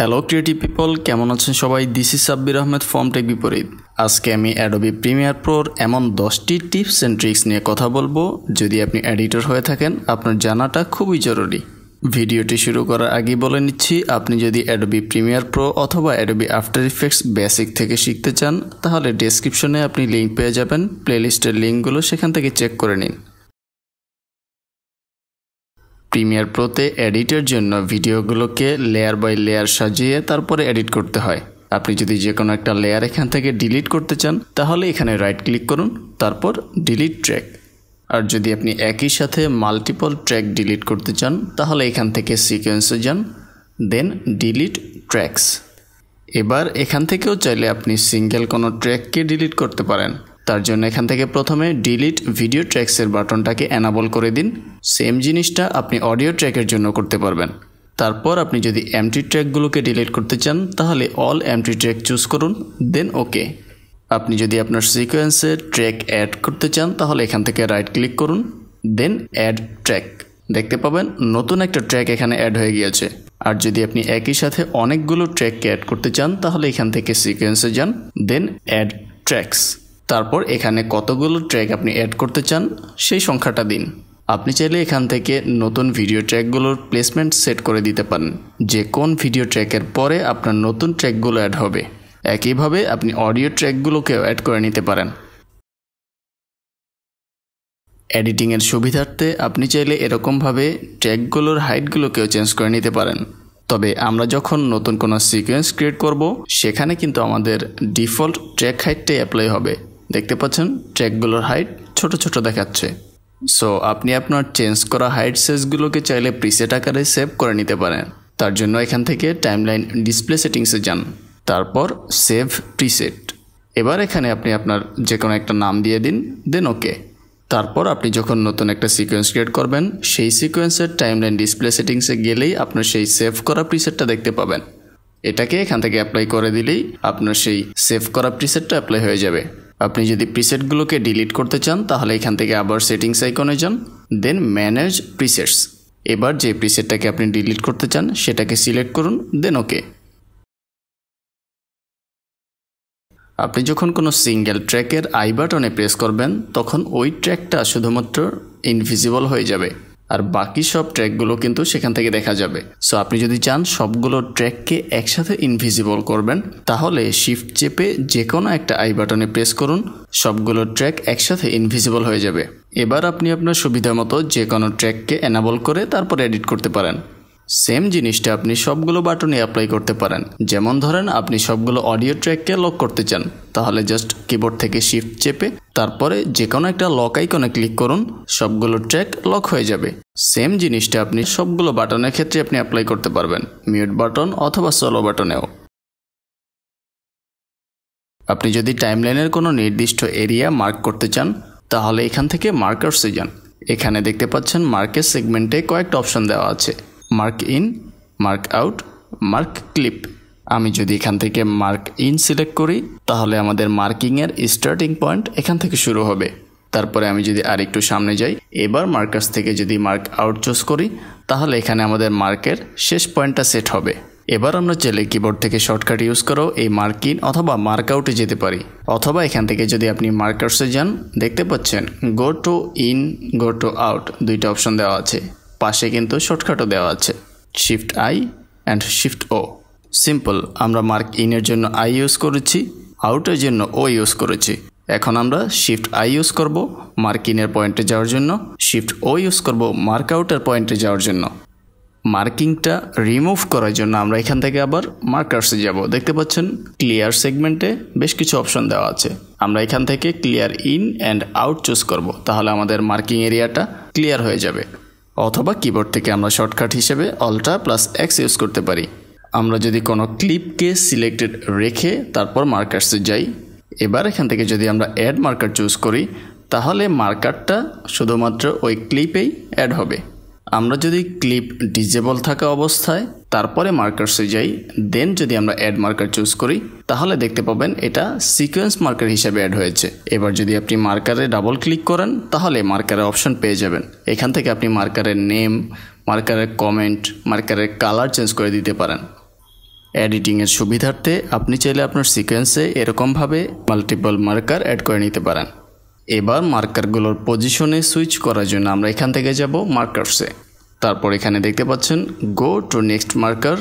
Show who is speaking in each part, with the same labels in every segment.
Speaker 1: Hello creative people কেমন আছেন সবাই দিস ইস সাব্বির আহমেদ ফর্মটেক বিপরীত আজকে আমি অ্যাডোবি প্রিমিয়ার প্রোর এমন দশটি টিপস অ্যান্ড ট্রিক্স নিয়ে কথা বলবো যদি আপনি এডিটর হয়ে থাকেন আপনার জানাটা খুবই জরুরি ভিডিওটি শুরু করার আগে বলে নিচ্ছি আপনি যদি অ্যাডোবি প্রিমিয়ার প্রো অথবা অ্যাডোবি আফটার ইফেক্টস বেসিক থেকে শিখতে চান তাহলে ডেসক্রিপশনে আপনি লিঙ্ক পেয়ে যাবেন প্লেলিস্টের লিঙ্কগুলো সেখান থেকে চেক করে নিন প্রিমিয়ার প্রোতে এডিটের জন্য ভিডিওগুলোকে লেয়ার বাই লেয়ার সাজিয়ে তারপরে এডিট করতে হয় আপনি যদি যে কোনো একটা লেয়ার এখান থেকে ডিলিট করতে চান তাহলে এখানে রাইট ক্লিক করুন তারপর ডিলিট ট্র্যাক আর যদি আপনি একই সাথে মাল্টিপল ট্র্যাক ডিলিট করতে চান তাহলে এখান থেকে সিকোয়েন্সে যান দেন ডিলিট ট্র্যাকস এবার এখান থেকেও চাইলে আপনি সিঙ্গেল কোনো ট্র্যাককে ডিলিট করতে পারেন তার জন্য এখান থেকে প্রথমে ডিলিট ভিডিও ট্র্যাক্সের বাটনটাকে অ্যানাবল করে দিন সেম জিনিসটা আপনি অডিও ট্র্যাকের জন্য করতে পারবেন তারপর আপনি যদি এমটি ট্র্যাকগুলোকে ডিলিট করতে চান তাহলে অল এমটি ট্র্যাক চুজ করুন দেন ওকে আপনি যদি আপনার সিকোয়েন্সে ট্র্যাক অ্যাড করতে চান তাহলে এখান থেকে রাইট ক্লিক করুন দেন অ্যাড ট্র্যাক দেখতে পাবেন নতুন একটা ট্র্যাক এখানে অ্যাড হয়ে গিয়েছে আর যদি আপনি একই সাথে অনেকগুলো ট্র্যাককে অ্যাড করতে চান তাহলে এখান থেকে সিকোয়েন্সে যান দেন অ্যাড ট্র্যাকস তারপর এখানে কতগুলো ট্র্যাক আপনি অ্যাড করতে চান সেই সংখ্যাটা দিন আপনি চাইলে এখান থেকে নতুন ভিডিও ট্র্যাকগুলোর প্লেসমেন্ট সেট করে দিতে পারেন যে কোন ভিডিও ট্র্যাকের পরে আপনার নতুন ট্র্যাকগুলো অ্যাড হবে একইভাবে আপনি অডিও ট্র্যাকগুলোকেও অ্যাড করে নিতে পারেন এডিটিংয়ের সুবিধার্থে আপনি চাইলে এরকমভাবে ট্র্যাকগুলোর হাইটগুলোকেও চেঞ্জ করে নিতে পারেন তবে আমরা যখন নতুন কোনো সিকোয়েন্স ক্রিয়েট করব সেখানে কিন্তু আমাদের ডিফল্ট ট্র্যাক হাইটটাই অ্যাপ্লাই হবে দেখতে পাচ্ছেন ট্র্যাকগুলোর হাইট ছোট ছোট দেখাচ্ছে সো আপনি আপনার চেঞ্জ করা হাইট সাইজগুলোকে চাইলে প্রিসেট আকারে সেভ করে নিতে পারেন তার জন্য এখান থেকে টাইমলাইন ডিসপ্লে সেটিংসে যান তারপর সেভ প্রিসেট এবার এখানে আপনি আপনার যে কোনো একটা নাম দিয়ে দিন দেন ওকে তারপর আপনি যখন নতুন একটা সিকোয়েন্স ক্রিয়েট করবেন সেই সিকোয়েন্সের টাইমলাইন ডিসপ্লে সেটিংসে গেলেই আপনার সেই সেভ করা প্রিসেটটা দেখতে পাবেন এটাকে এখান থেকে অ্যাপ্লাই করে দিলেই আপনার সেই সেভ করা প্রিসেটটা অ্যাপ্লাই হয়ে যাবে আপনি যদি প্রিসেটগুলোকে ডিলিট করতে চান তাহলে এখান থেকে আবার সেটিংস আইকনে যান দেন ম্যানেজ প্রিসেটস এবার যে প্রিসেটটাকে আপনি ডিলিট করতে চান সেটাকে সিলেক্ট করুন দেন ওকে আপনি যখন কোনো সিঙ্গেল ট্র্যাকের আই বাটনে প্রেস করবেন তখন ওই ট্র্যাকটা শুধুমাত্র ইনভিজিবল হয়ে যাবে আর বাকি সব ট্র্যাকগুলো কিন্তু সেখান থেকে দেখা যাবে সো আপনি যদি চান সবগুলো ট্র্যাককে একসাথে ইনভিজিবল করবেন তাহলে শিফট চেপে যে কোনো একটা আই বাটনে প্রেস করুন সবগুলো ট্র্যাক একসাথে ইনভিজিবল হয়ে যাবে এবার আপনি আপনার সুবিধা মতো যে কোনো ট্র্যাককে এনাবল করে তারপর এডিট করতে পারেন সেম জিনিসটা আপনি সবগুলো বাটনে অ্যাপ্লাই করতে পারেন যেমন ধরেন আপনি সবগুলো অডিও ট্র্যাককে লক করতে চান তাহলে জাস্ট কিবোর্ড থেকে শিফট চেপে তারপরে যে কোনো একটা লক আইকনে ক্লিক করুন সবগুলো ট্র্যাক লক হয়ে যাবে সেম জিনিসটা আপনি সবগুলো বাটনের ক্ষেত্রে আপনি অ্যাপ্লাই করতে পারবেন মিউট বাটন অথবা সলো বাটনেও আপনি যদি টাইমলাইনের কোনো নির্দিষ্ট এরিয়া মার্ক করতে চান তাহলে এখান থেকে মার্কার্সে যান এখানে দেখতে পাচ্ছেন মার্কের সেগমেন্টে কয়েকটা অপশন দেওয়া আছে mark in mark out mark clip আমি যদি এখান থেকে মার্ক ইন সিলেক্ট করি তাহলে আমাদের মার্কিংয়ের স্টার্টিং পয়েন্ট এখান থেকে শুরু হবে তারপরে আমি যদি আর একটু সামনে যাই এবার মার্কাস থেকে যদি মার্ক আউট চুজ করি তাহলে এখানে আমাদের মার্কের শেষ পয়েন্টটা সেট হবে এবার আমরা চাইলে কিবোর্ড থেকে শর্টকাট ইউজ করো এই মার্ক ইন অথবা মার্ক আউটে যেতে পারি অথবা এখান থেকে যদি আপনি মার্কার্সে যান দেখতে পাচ্ছেন go to in go to out দুইটা অপশন দেওয়া আছে পাশে কিন্তু শর্টকাটও দেওয়া আছে shift I and shift O simple আমরা মার্ক ইনের জন্য আই ইউজ করেছি আউটের জন্য ও ইউজ করেছি এখন আমরা শিফট আই ইউজ করব মার্ক ইনের পয়েন্টে যাওয়ার জন্য শিফট ও ইউজ করব মার্ক আউটের পয়েন্টে যাওয়ার জন্য মার্কিংটা রিমুভ করার জন্য আমরা এখান থেকে আবার মার্কার্সে যাব দেখতে পাচ্ছেন ক্লিয়ার সেগমেন্টে বেশ কিছু অপশন দেওয়া আছে আমরা এখান থেকে clear in and out choose করব তাহলে আমাদের মার্কিং এরিয়াটা ক্লিয়ার হয়ে যাবে অথবা কিবোর্ড থেকে আমরা শর্টকাট হিসেবে অল্ট্রা প্লাস এক্স ইউজ করতে পারি আমরা যদি কোনো ক্লিপকে সিলেক্টেড রেখে তারপর মার্কার্সে যাই এবার এখান থেকে যদি আমরা অ্যাড মার্কার চুজ করি তাহলে মার্কারটা শুধুমাত্র ওই ক্লিপেই অ্যাড হবে আমরা যদি ক্লিপ ডিজেবল থাকা অবস্থায় তারপরে মার্কার্সে যাই দেন যদি আমরা অ্যাড মার্কার চুজ করি তাহলে দেখতে পাবেন এটা সিকোয়েন্স মার্কার হিসেবে অ্যাড হয়েছে এবার যদি আপনি মার্কারে ডাবল ক্লিক করেন তাহলে মার্কারের অপশন পেয়ে যাবেন এখান থেকে আপনি মার্কারের নেম মার্কারের কমেন্ট মার্কারের কালার চেঞ্জ করে দিতে পারেন এডিটিংয়ের সুবিধার্থে আপনি চাইলে আপনার সিকোয়েন্সে এরকমভাবে মাল্টিপল মার্কার অ্যাড করে নিতে পারেন এবার মার্কারগুলোর পজিশনে সুইচ করার জন্য আমরা এখান থেকে যাব মার্কারসে তারপর এখানে দেখতে পাচ্ছেন go to next marker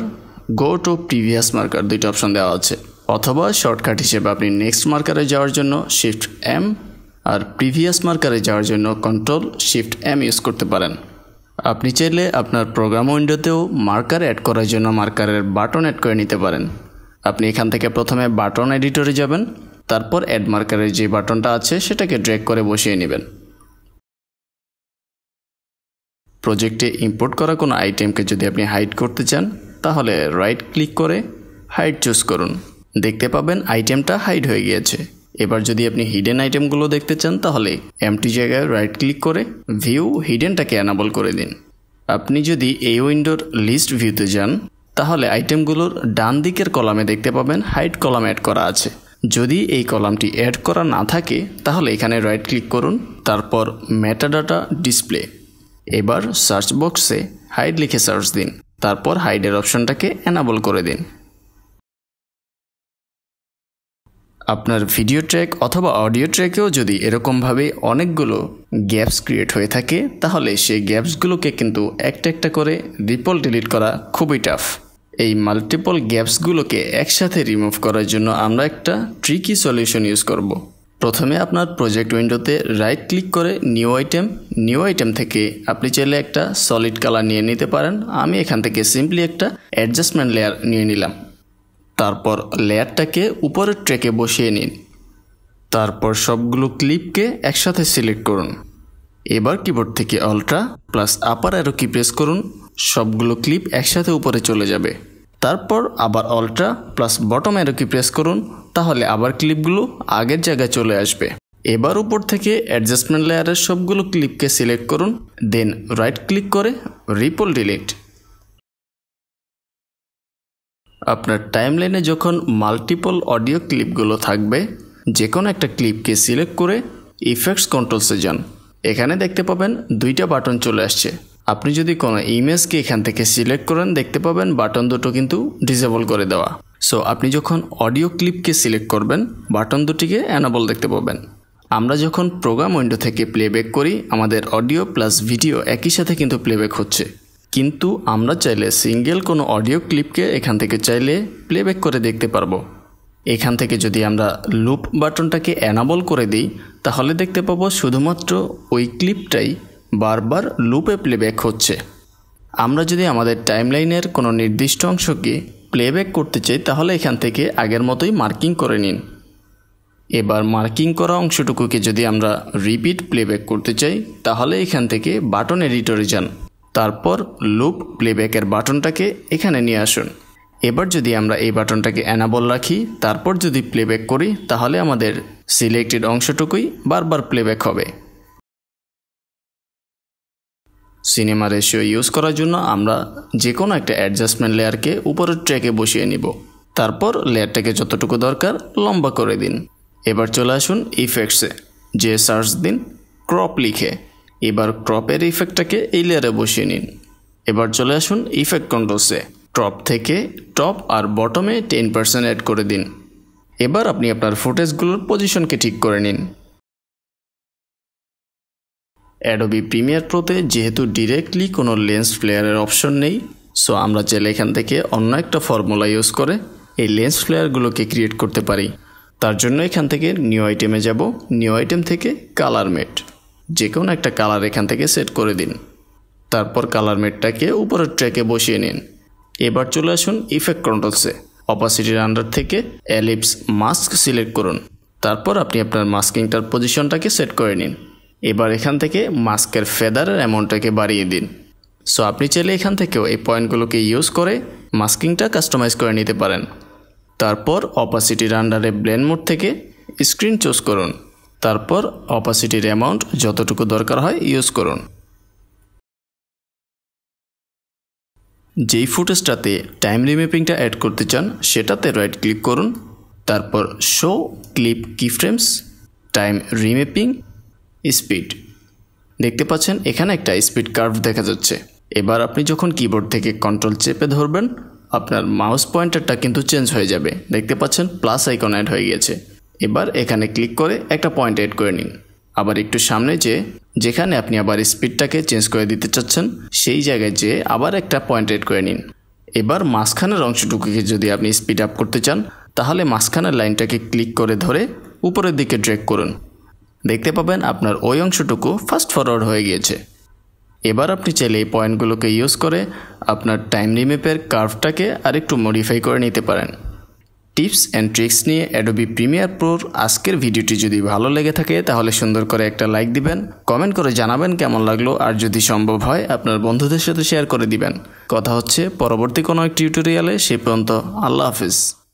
Speaker 1: go to previous marker দুইটা অপশন দেওয়া আছে অথবা শর্টকাট হিসেবে আপনি নেক্সট মার্কারে যাওয়ার জন্য শিফট এম আর প্রিভিয়াস মার্কারে যাওয়ার জন্য কন্ট্রোল শিফট এম ইউজ করতে পারেন আপনি চাইলে আপনার প্রোগ্রাম উইন্ডোতেও মার্কার অ্যাড করার জন্য মার্কারের বাটন অ্যাড করে নিতে পারেন আপনি এখান থেকে প্রথমে বাটন এডিটরে যাবেন তারপর অ্যাড মার্কারের যে বাটনটা আছে সেটাকে ড্র্যাগ করে বসিয়ে নেবেন প্রজেক্টে ইম্পোর্ট করা কোনো আইটেমকে যদি আপনি হাইড করতে চান তাহলে রাইট ক্লিক করে হাইড চুজ করুন দেখতে পাবেন আইটেমটা হাইড হয়ে গিয়েছে এবার যদি আপনি হিডেন আইটেমগুলো দেখতে চান তাহলে এমটি জায়গায় রাইট ক্লিক করে ভিউ হিডেনটাকে অ্যানাবল করে দিন আপনি যদি এই উইন্ডোর লিস্ট ভিউতে যান তাহলে আইটেমগুলোর ডান দিকের কলামে দেখতে পাবেন হাইট কলাম অ্যাড করা আছে যদি এই কলামটি অ্যাড করা না থাকে তাহলে এখানে রাইট ক্লিক করুন তারপর ডাটা ডিসপ্লে এবার সার্চ বক্সে হাইড লিখে সার্চ দিন তারপর হাইডের অপশনটাকে অ্যানাবল করে দিন আপনার ভিডিও ট্র্যাক অথবা অডিও ট্র্যাকেও যদি এরকমভাবে অনেকগুলো গ্যাপস ক্রিয়েট হয়ে থাকে তাহলে সেই গ্যাপসগুলোকে কিন্তু একটা একটা করে রিপল ডিলিট করা খুবই টাফ এই মাল্টিপল গ্যাপসগুলোকে একসাথে রিমুভ করার জন্য আমরা একটা ট্রিকি সলিউশন ইউজ করব। প্রথমে আপনার প্রজেক্ট উইন্ডোতে রাইট ক্লিক করে নিউ আইটেম নিউ আইটেম থেকে আপনি চাইলে একটা সলিড কালার নিয়ে নিতে পারেন আমি এখান থেকে সিম্পলি একটা অ্যাডজাস্টমেন্ট লেয়ার নিয়ে নিলাম তারপর লেয়ারটাকে উপরের ট্রেকে বসিয়ে নিন তারপর সবগুলো ক্লিপকে একসাথে সিলেক্ট করুন এবার কিবোর্ড থেকে alt plus upper arrow key press করুন সবগুলো ক্লিপ একসাথে উপরে চলে যাবে তারপর আবার অল্ট্রা প্লাস বটম অ্যারোকে প্রেস করুন তাহলে আবার ক্লিপগুলো আগের জায়গায় চলে আসবে এবার উপর থেকে অ্যাডজাস্টমেন্ট লেয়ারের সবগুলো ক্লিপকে সিলেক্ট করুন দেন রাইট ক্লিক করে রিপোল ডিলিট আপনার টাইমলাইনে যখন মাল্টিপল অডিও ক্লিপগুলো থাকবে যে কোনো একটা ক্লিপকে সিলেক্ট করে ইফেক্টস কন্ট্রোলসে যান এখানে দেখতে পাবেন দুইটা বাটন চলে আসছে আপনি যদি কোনো ইমেজকে এখান থেকে সিলেক্ট করেন দেখতে পাবেন বাটন দুটো কিন্তু ডিসেবল করে দেওয়া সো আপনি যখন অডিও ক্লিপকে সিলেক্ট করবেন বাটন দুটিকে অ্যানাবল দেখতে পাবেন আমরা যখন প্রোগ্রাম উইন্ডো থেকে প্লেব্যাক করি আমাদের অডিও প্লাস ভিডিও একই সাথে কিন্তু প্লেব্যাক হচ্ছে কিন্তু আমরা চাইলে সিঙ্গেল কোনো অডিও ক্লিপকে এখান থেকে চাইলে প্লেব্যাক করে দেখতে পারবো এখান থেকে যদি আমরা লুপ বাটনটাকে অ্যানাবল করে দিই তাহলে দেখতে পাবো শুধুমাত্র ওই ক্লিপটাই বারবার লুপে প্লেব্যাক হচ্ছে আমরা যদি আমাদের টাইমলাইনের কোনো নির্দিষ্ট অংশকে প্লেব্যাক করতে চাই তাহলে এখান থেকে আগের মতোই মার্কিং করে নিন এবার মার্কিং করা অংশটুকুকে যদি আমরা রিপিট প্লেব্যাক করতে চাই তাহলে এখান থেকে বাটন এডিটরে যান তারপর লুপ প্লেব্যাকের বাটনটাকে এখানে নিয়ে আসুন এবার যদি আমরা এই বাটনটাকে অ্যানাবল রাখি তারপর যদি প্লেব্যাক করি তাহলে আমাদের সিলেক্টেড অংশটুকুই বারবার প্লেব্যাক হবে সিনেমা রেশিও ইউজ করার জন্য আমরা যে কোনো একটা অ্যাডজাস্টমেন্ট লেয়ারকে উপরের ট্র্যাকে বসিয়ে নিব তারপর লেয়ারটাকে যতটুকু দরকার লম্বা করে দিন এবার চলে আসুন ইফেক্টসে যে সার্চ দিন ক্রপ লিখে এবার ক্রপের ইফেক্টটাকে এই লেয়ারে বসিয়ে নিন এবার চলে আসুন ইফেক্ট কন্ট্রোলসে ট্রপ থেকে টপ আর বটমে টেন পার্সেন্ট অ্যাড করে দিন এবার আপনি আপনার ফুটেজগুলোর পজিশনকে ঠিক করে নিন অ্যাডোবি প্রিমিয়ার প্রোতে যেহেতু ডিরেক্টলি কোনো লেন্স ফ্লেয়ারের অপশন নেই সো আমরা চাইলে এখান থেকে অন্য একটা ফর্মুলা ইউজ করে এই লেন্স ফ্লেয়ারগুলোকে ক্রিয়েট করতে পারি তার জন্য এখান থেকে নিউ আইটেমে যাব নিউ আইটেম থেকে কালার মেট যে কোনো একটা কালার এখান থেকে সেট করে দিন তারপর কালার মেটটাকে উপরের ট্র্যাকে বসিয়ে নিন এবার চলে আসুন ইফেক্ট কন্ট্রোলসে অপাসিটির আন্ডার থেকে অ্যালিপস মাস্ক সিলেক্ট করুন তারপর আপনি আপনার মাস্কিংটার পজিশনটাকে সেট করে নিন এবার এখান থেকে মাস্কের ফেদারের অ্যামাউন্টটাকে বাড়িয়ে দিন সো আপনি চাইলে এখান থেকেও এই পয়েন্টগুলোকে ইউজ করে মাস্কিংটা কাস্টমাইজ করে নিতে পারেন তারপর অপাসিটির আন্ডারে ব্লেন মোড থেকে স্ক্রিন চুজ করুন তারপর অপাসিটির অ্যামাউন্ট যতটুকু দরকার হয় ইউজ করুন যেই ফুটেজটাতে টাইম রিমেপিংটা অ্যাড করতে চান সেটাতে রাইট ক্লিক করুন তারপর show clip key frames time remapping speed দেখতে পাচ্ছেন এখানে একটা স্পিড কার্ভ দেখা যাচ্ছে এবার আপনি যখন কিবোর্ড থেকে কন্ট্রোল চেপে ধরবেন আপনার মাউস পয়েন্টারটা কিন্তু চেঞ্জ হয়ে যাবে দেখতে পাচ্ছেন প্লাস আইকন অ্যাড হয়ে গিয়েছে এবার এখানে ক্লিক করে একটা পয়েন্ট অ্যাড করে নিন আবার একটু সামনে যে যেখানে আপনি আবার স্পিডটাকে চেঞ্জ করে দিতে চাচ্ছেন সেই জায়গায় যে আবার একটা পয়েন্ট অ্যাড করে নিন এবার মাঝখানের অংশটুকুকে যদি আপনি স্পিড আপ করতে চান তাহলে মাঝখানের লাইনটাকে ক্লিক করে ধরে উপরের দিকে ড্রেক করুন দেখতে পাবেন আপনার ওই অংশটুকু ফাস্ট ফরওয়ার্ড হয়ে গিয়েছে এবার আপনি চাইলে এই পয়েন্টগুলোকে ইউজ করে আপনার টাইম রিমেপের কার্ভটাকে আরেকটু মডিফাই করে নিতে পারেন টিপস অ্যান্ড ট্রিক্স নিয়ে অ্যাডোবি প্রিমিয়ার প্রোর আজকের ভিডিওটি যদি ভালো লেগে থাকে তাহলে সুন্দর করে একটা লাইক দিবেন কমেন্ট করে জানাবেন কেমন লাগলো আর যদি সম্ভব হয় আপনার বন্ধুদের সাথে শেয়ার করে দিবেন কথা হচ্ছে পরবর্তী কোনো এক টিউটোরিয়ালে সে পর্যন্ত আল্লাহ হাফিজ